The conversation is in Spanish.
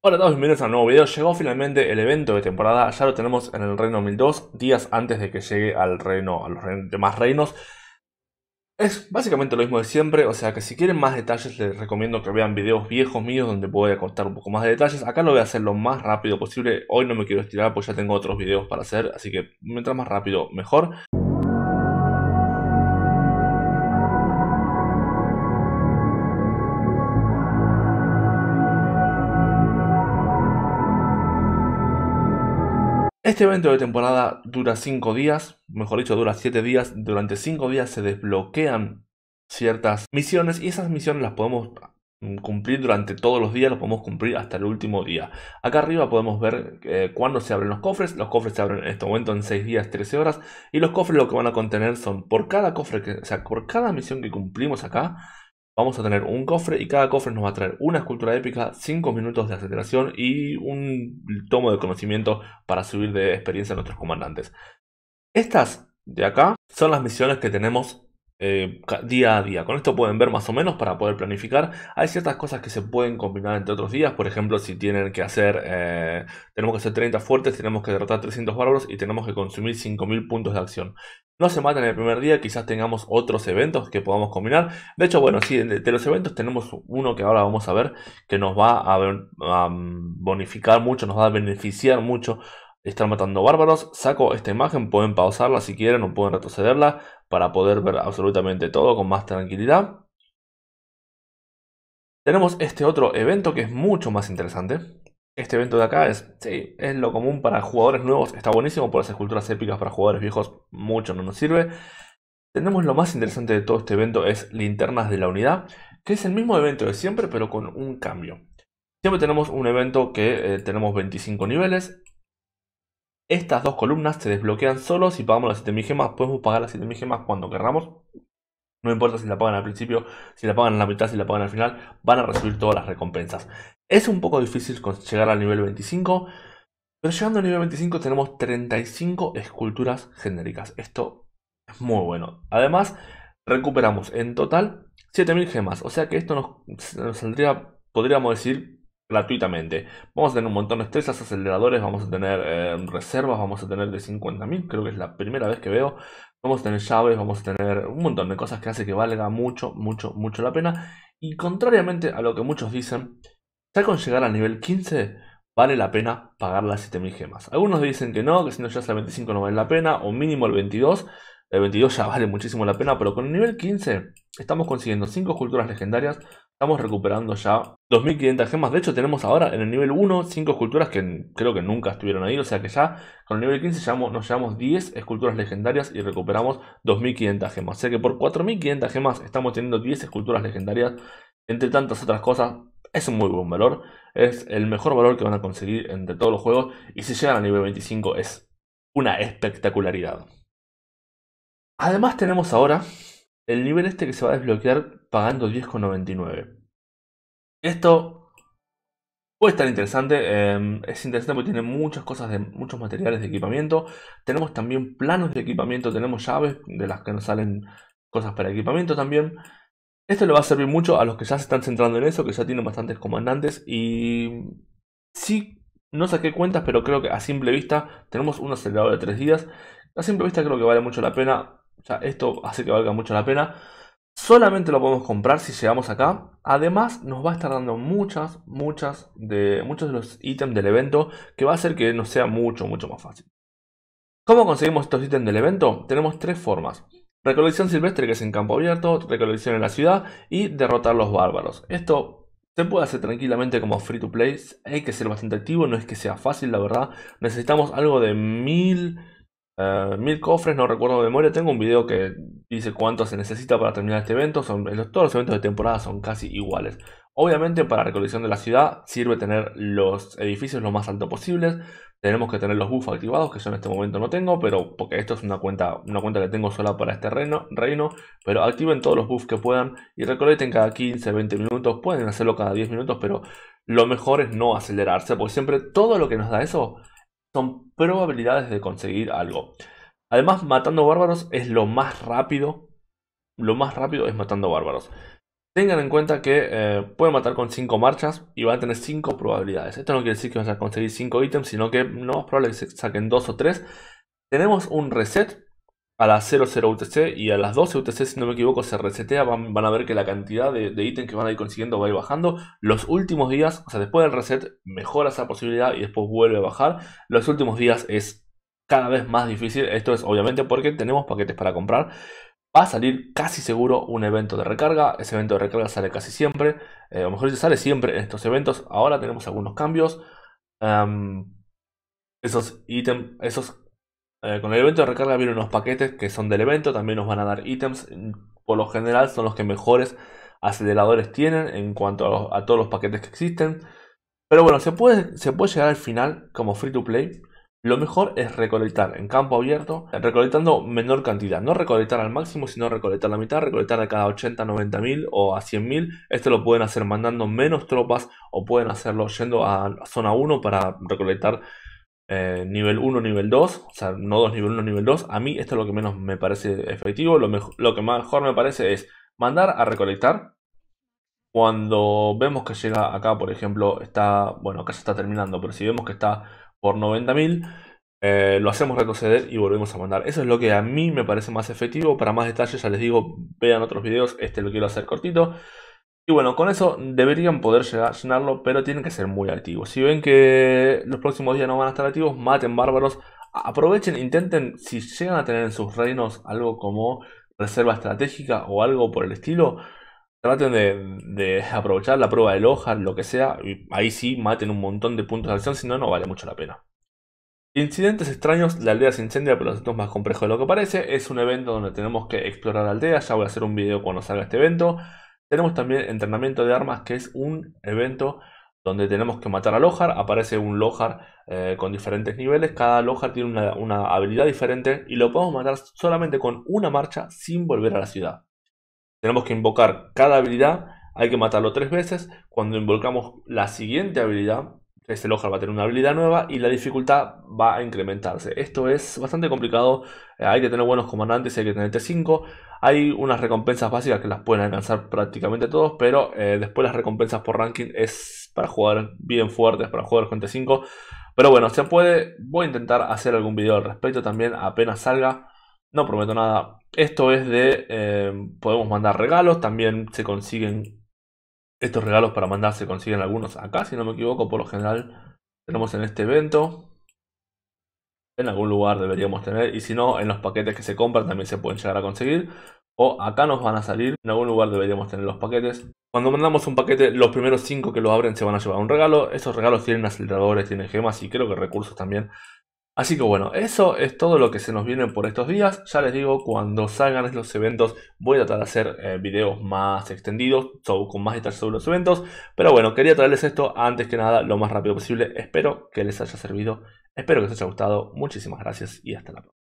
Hola a todos, bienvenidos a un nuevo video. Llegó finalmente el evento de temporada, ya lo tenemos en el Reino 1002, días antes de que llegue al reino, a los demás reinos. Es básicamente lo mismo de siempre, o sea que si quieren más detalles les recomiendo que vean videos viejos míos donde voy a contar un poco más de detalles. Acá lo voy a hacer lo más rápido posible, hoy no me quiero estirar porque ya tengo otros videos para hacer, así que mientras más rápido mejor. Este evento de temporada dura 5 días, mejor dicho, dura 7 días. Durante 5 días se desbloquean ciertas misiones y esas misiones las podemos mm, cumplir durante todos los días, las podemos cumplir hasta el último día. Acá arriba podemos ver eh, cuándo se abren los cofres. Los cofres se abren en este momento en 6 días, 13 horas. Y los cofres lo que van a contener son por cada cofre, que, o sea, por cada misión que cumplimos acá, Vamos a tener un cofre y cada cofre nos va a traer una escultura épica, 5 minutos de aceleración y un tomo de conocimiento para subir de experiencia a nuestros comandantes. Estas de acá son las misiones que tenemos eh, día a día. Con esto pueden ver más o menos para poder planificar. Hay ciertas cosas que se pueden combinar entre otros días. Por ejemplo, si tienen que hacer, eh, tenemos que hacer 30 fuertes, tenemos que derrotar 300 bárbaros y tenemos que consumir 5000 puntos de acción. No se maten el primer día, quizás tengamos otros eventos que podamos combinar. De hecho, bueno, si de, los eventos tenemos uno que ahora vamos a ver que nos va a mm, bonificar mucho, nos va a beneficiar mucho están matando bárbaros. Saco esta imagen, pueden pausarla si quieren o pueden retrocederla para poder ver absolutamente todo con más tranquilidad. Tenemos este otro evento que es mucho más interesante. Este evento de acá es, es lo común para jugadores nuevos, está buenísimo, por las esculturas épicas para jugadores viejos mucho no nos sirve. Tenemos lo más interesante de todo este evento es Linternas de la Unidad, que es el mismo evento de siempre pero con un cambio. Siempre tenemos un evento que eh, tenemos 25 niveles, estas dos columnas se desbloquean solo si pagamos las 7000 gemas. Podemos pagar las 7000 gemas cuando querramos. No importa si la pagan al principio, si la pagan en la mitad, si la pagan al final, van a recibir todas las recompensas. Es un poco difícil llegar al nivel 25, pero llegando al nivel 25 tenemos 35 esculturas genéricas. Esto es muy bueno. Además, recuperamos en total 7000 gemas, o sea que esto nos, nos saldría, podríamos decir, gratuitamente. Vamos a tener un montón de estrellas, aceleradores, vamos a tener eh, reservas, vamos a tener de 50.000, creo que es la primera vez que veo. Vamos a tener llaves, vamos a tener un montón de cosas que hace que valga mucho, mucho, mucho la pena. Y contrariamente a lo que muchos dicen, ya con llegar al nivel 15 vale la pena pagar las 7.000 gemas. Algunos dicen que no, que si no llegas al 25 no vale la pena, o mínimo el 22. El 22 ya vale muchísimo la pena, pero con el nivel 15 estamos consiguiendo 5 culturas legendarias, Estamos recuperando ya 2500 gemas. De hecho, tenemos ahora en el nivel 1 5 esculturas que creo que nunca estuvieron ahí. O sea que ya con el nivel 15 nos llevamos 10 esculturas legendarias y recuperamos 2500 gemas. O sea que por 4500 gemas estamos teniendo 10 esculturas legendarias. Entre tantas otras cosas, es un muy buen valor. Es el mejor valor que van a conseguir entre todos los juegos. Y si llegan al nivel 25 es una espectacularidad. Además tenemos ahora el nivel este que se va a desbloquear pagando 10,99. Esto puede estar interesante, em, es interesante porque tiene muchas cosas, de muchos materiales de equipamiento. Tenemos también planos de equipamiento, tenemos llaves de las que nos salen cosas para equipamiento también. Esto le va a servir mucho a los que ya se están centrando en eso, que ya tienen bastantes comandantes y sí, no saqué cuentas, pero creo que a simple vista tenemos un acelerador de 3 días. A simple vista creo que vale mucho la pena o sea, esto hace que valga mucho la pena. Solamente lo podemos comprar si llegamos acá. Además, nos va a estar dando muchas, muchas de muchos de los ítems del evento que va a hacer que nos sea mucho, mucho más fácil. ¿Cómo conseguimos estos ítems del evento? Tenemos tres formas. Recolección silvestre, que es en campo abierto, recolección en la ciudad y derrotar los bárbaros. Esto se puede hacer tranquilamente como free to play, hay que ser bastante activo, no es que sea fácil, la verdad. Necesitamos algo de mil... Ah, mil cofres, no recuerdo de memoria. Tengo un video que dice cuánto se necesita para terminar este evento. Son, eh, todos los eventos de temporada son casi iguales. Obviamente para la recolección de la ciudad sirve tener los edificios lo más alto posibles. Tenemos que tener los buffs activados, que yo en este momento no tengo, pero porque esto es una cuenta, una cuenta que tengo sola para este reino, reino. Pero activen todos los buffs que puedan y recolecten cada 15, 20 minutos. Pueden hacerlo cada 10 minutos, pero lo mejor es no acelerarse, porque siempre todo lo que nos da eso son probabilidades de conseguir algo. Además, matando bárbaros es lo más rápido. Lo más rápido es matando bárbaros. Tengan en cuenta que eh, pueden matar con 5 marchas y van a tener 5 probabilidades. Esto no quiere decir que vas a conseguir 5 ítems, sino que no es probable que saquen 2 o 3. Tenemos un reset a las 00 UTC y a las 12 UTC, si no me equivoco, se resetea. Van, a ver que la cantidad de, de ítems que van a ir consiguiendo va a ir bajando. Los últimos días, o sea, después del reset, mejora esa posibilidad y después vuelve a bajar. Los últimos días es cada vez más difícil. Esto es obviamente porque tenemos paquetes para comprar. Va a salir casi seguro un evento de recarga. Ese evento de recarga sale casi siempre. a eh, lo mejor sale siempre en estos eventos. Ahora tenemos algunos cambios. esos ítems, esos eh, con el evento de recarga vienen unos paquetes que son del evento, también nos van a dar ítems. Mm, por lo general son los que mejores aceleradores tienen en cuanto a, todos los paquetes que existen. Pero bueno, se puede, se puede llegar al final como free to play. Lo mejor es recolectar en campo abierto, recolectando menor cantidad. No recolectar al máximo, sino recolectar la mitad, recolectar de cada 80, 90 mil o a 100 mil. Esto lo pueden hacer mandando menos tropas o pueden hacerlo yendo a zona 1 para recolectar eh, nivel 1, nivel 2, o sea, no nodos nivel 1, nivel 2. A mí esto es lo que menos me parece efectivo. Lo, lo que mejor me parece es mandar a recolectar. Cuando vemos que llega acá, por ejemplo, está, bueno, acá se está terminando, pero si vemos que está por 90.000, eh, lo hacemos retroceder y volvemos a mandar. Eso es lo que a mí me parece más efectivo. Para más detalles, ya les digo, vean otros videos. Este lo quiero hacer cortito. Y bueno, con eso deberían poder llegar, llenarlo, pero tienen que ser muy activos. Si ven que los próximos días no van a estar activos, maten bárbaros. Aprovechen, intenten, si llegan a tener en sus reinos algo como reserva estratégica o algo por el estilo, traten de, aprovechar la prueba de Loja, lo que sea, ahí sí maten un montón de puntos de acción, si no, no vale mucho la pena. Incidentes extraños, la aldea se incendia, pero es más complejo de lo que parece. Es un evento donde tenemos que explorar la aldea, ya voy a hacer un video cuando salga este evento. Tenemos también entrenamiento de armas, que es un evento donde tenemos que matar a Lojar. Aparece un Lojar eh, con diferentes niveles. Cada Lojar tiene una, una, habilidad diferente y lo podemos matar solamente con una marcha sin volver a la ciudad. Tenemos que invocar cada habilidad. Hay que matarlo tres veces. Cuando invocamos la siguiente habilidad, este loja va a tener una habilidad nueva y la dificultad va a incrementarse. Esto es bastante complicado, eh, hay que tener buenos comandantes, y hay que tener T5. Hay unas recompensas básicas que las pueden alcanzar prácticamente todos, pero eh, después las recompensas por ranking es para jugar bien fuertes, para jugar con T5. Pero bueno, se puede, voy a intentar hacer algún video al respecto también apenas salga. No prometo nada. Esto es de, eh, podemos mandar regalos, también se consiguen estos regalos para mandar se consiguen algunos acá, si no me equivoco, por lo general tenemos en este evento. En algún lugar deberíamos tener, y si no, en los paquetes que se compran también se pueden llegar a conseguir. O acá nos van a salir, en algún lugar deberíamos tener los paquetes. Cuando mandamos un paquete, los primeros 5 que lo abren se van a llevar un regalo. Esos regalos tienen aceleradores, tienen gemas y creo que recursos también Así que bueno, eso es todo lo que se nos viene por estos días. Ya les digo, cuando salgan los eventos voy a tratar de hacer eh, videos más extendidos, con más detalles sobre los eventos. Pero bueno, quería traerles esto antes que nada lo más rápido posible. Espero que les haya servido, espero que les haya gustado. Muchísimas gracias y hasta la próxima.